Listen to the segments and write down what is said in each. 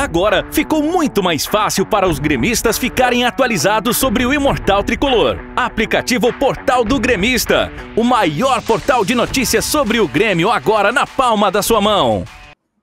Agora ficou muito mais fácil para os gremistas ficarem atualizados sobre o imortal tricolor. Aplicativo Portal do Gremista, o maior portal de notícias sobre o Grêmio agora na palma da sua mão.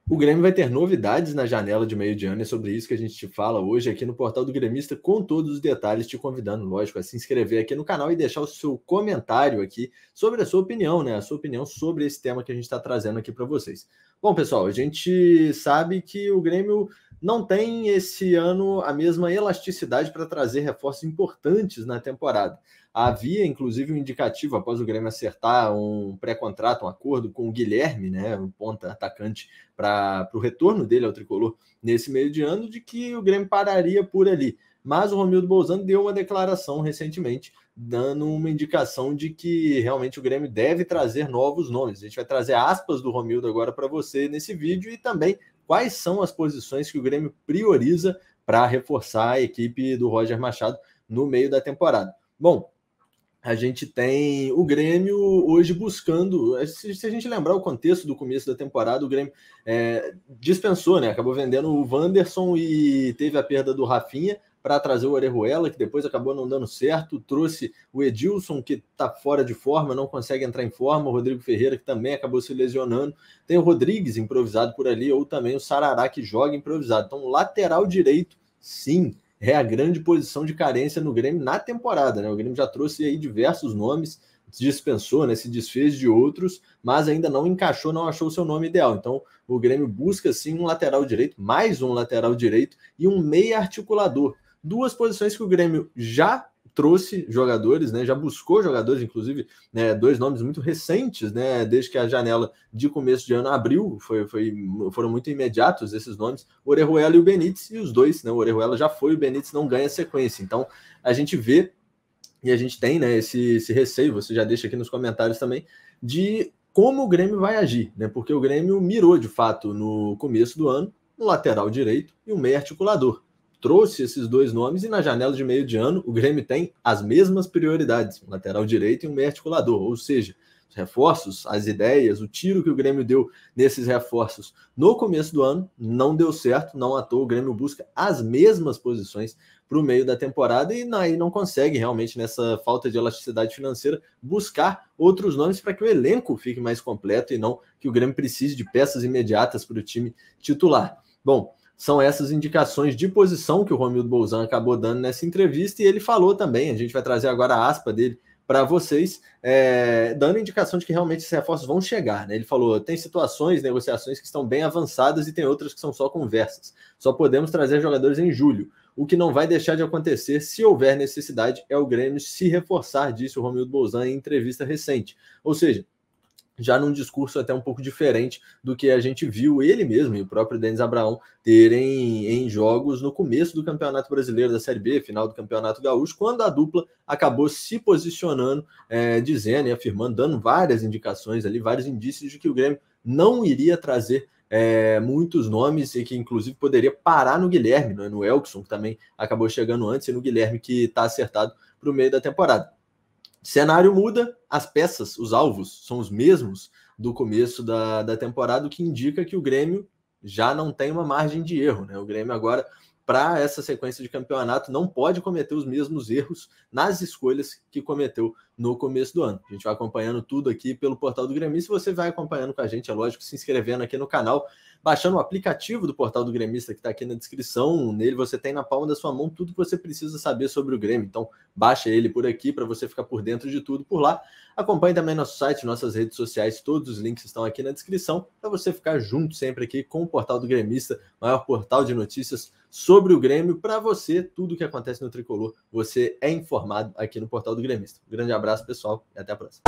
O Grêmio vai ter novidades na janela de meio de ano, é sobre isso que a gente te fala hoje aqui no Portal do Gremista, com todos os detalhes, te convidando, lógico, a se inscrever aqui no canal e deixar o seu comentário aqui sobre a sua opinião, né? A sua opinião sobre esse tema que a gente está trazendo aqui para vocês. Bom, pessoal, a gente sabe que o Grêmio não tem esse ano a mesma elasticidade para trazer reforços importantes na temporada. Havia, inclusive, um indicativo após o Grêmio acertar um pré-contrato, um acordo com o Guilherme, né, o ponta atacante, para o retorno dele ao tricolor nesse meio de ano, de que o Grêmio pararia por ali. Mas o Romildo Bolzano deu uma declaração recentemente, dando uma indicação de que realmente o Grêmio deve trazer novos nomes. A gente vai trazer aspas do Romildo agora para você nesse vídeo e também quais são as posições que o Grêmio prioriza para reforçar a equipe do Roger Machado no meio da temporada. Bom, a gente tem o Grêmio hoje buscando. Se a gente lembrar o contexto do começo da temporada, o Grêmio é, dispensou, né? Acabou vendendo o Wanderson e teve a perda do Rafinha para trazer o Orejuela, que depois acabou não dando certo, trouxe o Edilson, que está fora de forma, não consegue entrar em forma, o Rodrigo Ferreira, que também acabou se lesionando, tem o Rodrigues improvisado por ali, ou também o Sarará, que joga improvisado. Então, lateral direito, sim, é a grande posição de carência no Grêmio na temporada, né? O Grêmio já trouxe aí diversos nomes, dispensou, né, se desfez de outros, mas ainda não encaixou, não achou o seu nome ideal. Então, o Grêmio busca sim um lateral direito, mais um lateral direito e um meia articulador, duas posições que o Grêmio já trouxe jogadores, né? Já buscou jogadores, inclusive, né? Dois nomes muito recentes, né? Desde que a janela de começo de ano abriu, foi, foi, foram muito imediatos esses nomes, o Orejuela e o Benítez, e os dois, né? O Orejuela já foi, o Benítez não ganha sequência. Então, a gente vê e a gente tem, né? Esse, esse receio, você já deixa aqui nos comentários também, de como o Grêmio vai agir, né? Porque o Grêmio mirou de fato no começo do ano um lateral direito e um meio articulador trouxe esses dois nomes e na janela de meio de ano o Grêmio tem as mesmas prioridades, um lateral direito e um meio articulador, ou seja, os reforços, as ideias, o tiro que o Grêmio deu nesses reforços no começo do ano não deu certo, não à toa o Grêmio busca as mesmas posições para o meio da temporada e aí não consegue realmente nessa falta de elasticidade financeira buscar outros nomes para que o elenco fique mais completo e não que o Grêmio precise de peças imediatas para o time titular. Bom, são essas indicações de posição que o Romildo Bolzan acabou dando nessa entrevista e ele falou também, a gente vai trazer agora a aspa dele para vocês, é, dando indicação de que realmente esses reforços vão chegar. Né? Ele falou: tem situações, negociações que estão bem avançadas e tem outras que são só conversas. Só podemos trazer jogadores em julho. O que não vai deixar de acontecer, se houver necessidade, é o Grêmio se reforçar, disse o Romildo Bolzan em entrevista recente. Ou seja, já num discurso até um pouco diferente do que a gente viu ele mesmo e o próprio Denis Abraão terem em jogos no começo do Campeonato Brasileiro da Série B, final do Campeonato Gaúcho, quando a dupla acabou se posicionando, é, dizendo e afirmando, dando várias indicações ali, vários indícios de que o Grêmio não iria trazer é, muitos nomes e que inclusive poderia parar no Guilherme, né, no Elkson, que também acabou chegando antes, e no Guilherme que está acertado para o meio da temporada. Cenário muda, as peças, os alvos, são os mesmos do começo da, da temporada, o que indica que o Grêmio já não tem uma margem de erro. Né? O Grêmio agora, para essa sequência de campeonato, não pode cometer os mesmos erros nas escolhas que cometeu no começo do ano. A gente vai acompanhando tudo aqui pelo portal do Gremista. Você vai acompanhando com a gente, é lógico, se inscrevendo aqui no canal, baixando o aplicativo do portal do Gremista que está aqui na descrição. Nele você tem na palma da sua mão tudo que você precisa saber sobre o Grêmio. Então, baixa ele por aqui para você ficar por dentro de tudo por lá. Acompanhe também nosso site, nossas redes sociais, todos os links estão aqui na descrição para você ficar junto sempre aqui com o portal do Gremista, maior portal de notícias sobre o Grêmio para você, tudo que acontece no tricolor, você é informado aqui no portal do Gremista. Um grande abraço abraço, pessoal, e até a próxima.